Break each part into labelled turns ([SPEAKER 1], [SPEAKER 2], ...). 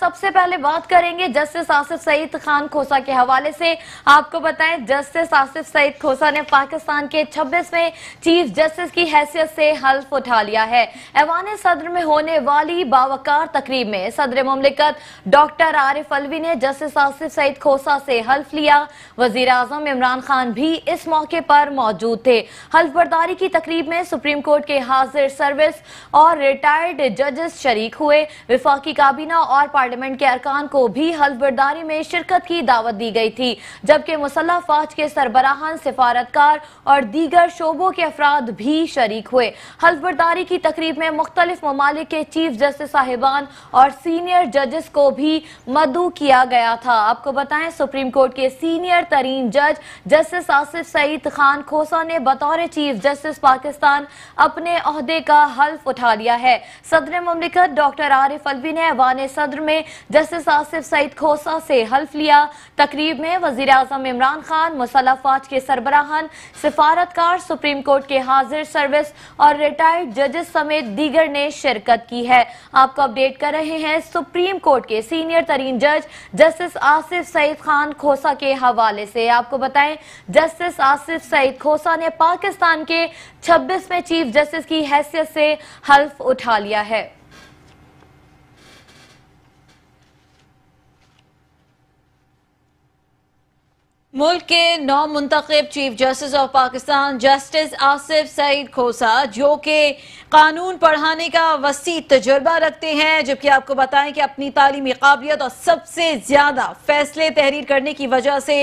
[SPEAKER 1] सबसे पहले बात करेंगे जस्टिस आसिफ सईद खान खोसा के हवाले से आपको बताएं जस्टिस आसिफ सईद खोसा ने पाकिस्तान के 26वें चीफ जस्टिस की हैसियत से हल्फ उठा लिया है ऐवान सदर में होने वाली बावकार तकरीब में सदर ममलिकत डॉक्टर आरिफ अलवी ने जस्टिस आसिफ सईद खोसा से हल्फ लिया वजीर आजम इमरान खान भी इस मौके पर मौजूद थे हल्फ बर्दारी की तकरीब में सुप्रीम कोर्ट के हाजिर सर्विस और रिटायर्ड जजेस शरीक हुए विफाकी काबीना और पार्टी पार्लियामेंट के अरकान को भी हल्फबर्दारी में शिरकत की दावत दी गई थी जबकि मुसल्ह फौज के सरबराहान सिफारतकार और दीगर शोबों के अफराद भी शरीक हुए हल्फबर्दारी की तकरीब में मुख्तलिफ ममालिक के चीफ जस्टिस साहिबान और सीनियर जजेस को भी मदू किया गया था आपको बताएं सुप्रीम कोर्ट के सीनियर तरीन जज जस्टिस आसिफ सईद खान खोसा ने बतौर चीफ जस्टिस पाकिस्तान अपने अहदे का हल्फ उठा लिया है सदर ममलिकत डॉक्टर आरिफ अलवी ने अवान सदर में में जस्टिस आसिफ सईद खोसा से हल्फ लिया तकरीब में वजीर अजम इमरान खान मुसल्ह फौज के सरबराहान सिफारतकार सुप्रीम कोर्ट के हाजिर सर्विस और रिटायर्ड जजेस समेत दीगर ने शिरकत की है आपको अपडेट कर रहे हैं सुप्रीम कोर्ट के सीनियर तरीन जज जस्टिस आसिफ सईद खान खोसा के हवाले से आपको बताएं जस्टिस आसिफ सईद खोसा ने पाकिस्तान के छब्बीसवें चीफ जस्टिस की हैसियत से हल्फ उठा लिया है
[SPEAKER 2] मुल्क के नौ मुंतब chief justice of Pakistan justice Asif Saeed Khosa जो कि कानून पढ़ाने का वसी तजर्बा रखते हैं जबकि आपको बताएं कि अपनी तालीमी काबिलियत और सबसे ज़्यादा फैसले तहरीर करने की वजह से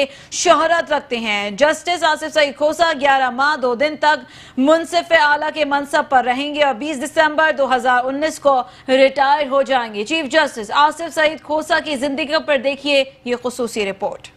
[SPEAKER 2] शहरत रखते हैं जस्टिस आसिफ सईद खोसा ग्यारह माह दो दिन तक मुनसिफ आला के मनसब पर रहेंगे और बीस दिसंबर दो हज़ार उन्नीस को रिटायर हो जाएंगे चीफ जस्टिस आसिफ सईद खोसा की जिंदगी पर देखिए ये खसूसी रिपोर्ट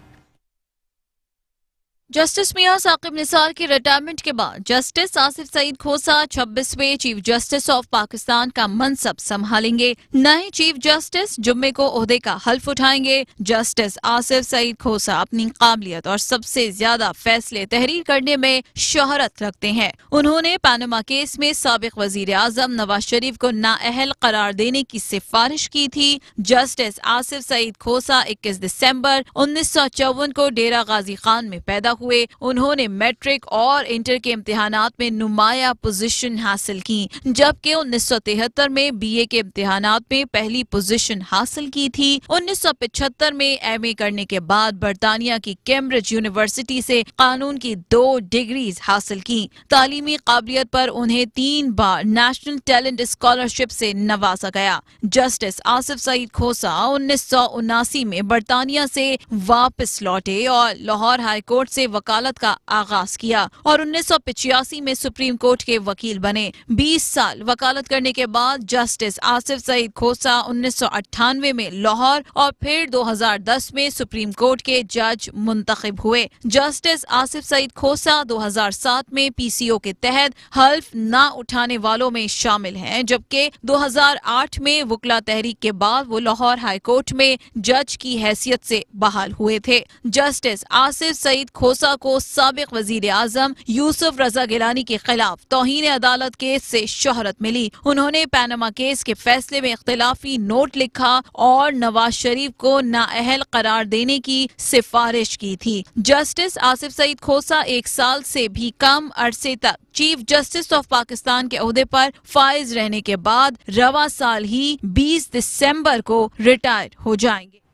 [SPEAKER 2] जस्टिस मियाँ साकिब निसार के रिटायरमेंट के बाद जस्टिस आसिफ सईद खोसा 26वें चीफ जस्टिस ऑफ पाकिस्तान का मनसब संभालेंगे नए चीफ जस्टिस जुम्मे को अहदे का हल्फ उठाएंगे जस्टिस आसिफ सईद खोसा अपनी काबिलियत और सबसे ज्यादा फैसले तहरीर करने में शोहरत रखते हैं उन्होंने पानमा केस में सबक वजीर आजम नवाज शरीफ को नाअहल करार देने की सिफारिश की थी जस्टिस आसिफ सईद खोसा इक्कीस दिसम्बर उन्नीस सौ चौवन को डेरा गाजी खान में पैदा हुए उन्होंने मैट्रिक और इंटर के इम्तिहान में नुमाया पोजीशन हासिल की जबकि उन्नीस सौ तिहत्तर में बीए के इम्तिहान में पहली पोजीशन हासिल की थी उन्नीस सौ पिछहत्तर में ए करने के बाद बरतानिया की कैम्ब्रिज यूनिवर्सिटी से कानून की दो डिग्रीज हासिल की तालीमी काबिलियत पर उन्हें तीन बार नेशनल टैलेंट स्कॉलरशिप से नवाजा गया जस्टिस आसिफ सईद खोसा उन्नीस सौ उनासी में बरतानिया से वापस लौटे और लाहौर हाईकोर्ट से वकालत का आगाज किया और उन्नीस सौ पिचासी में सुप्रीम कोर्ट के वकील बने बीस साल वकालत करने के बाद जस्टिस आसिफ सईद खोसा उन्नीस सौ अट्ठानवे में लाहौर और फिर दो हजार दस में सुप्रीम कोर्ट के जज मुंतखब हुए जस्टिस आसिफ सईद खोसा दो हजार सात में पी सी ओ के तहत हल्फ न उठाने वालों में शामिल हैं जबकि दो हजार आठ में वकला तहरीक के बाद वो लाहौर हाई कोर्ट में जज की हैसियत से बहाल हुए थे जस्टिस आसिफ सईद खोसा मोसा को सबक वजीर आजम यूसुफ रजा गिलानी के खिलाफ तोहन अदालत केस से शहरत मिली उन्होंने पैनमा केस के फैसले में इख्तलाफी नोट लिखा और नवाज शरीफ को नाअहल करार देने की सिफारिश की थी जस्टिस आसिफ सईद खोसा एक साल से भी कम अरसे तक चीफ जस्टिस ऑफ पाकिस्तान के अहदे पर फाइज रहने के बाद रवा साल ही 20 दिसंबर को रिटायर हो जाएंगे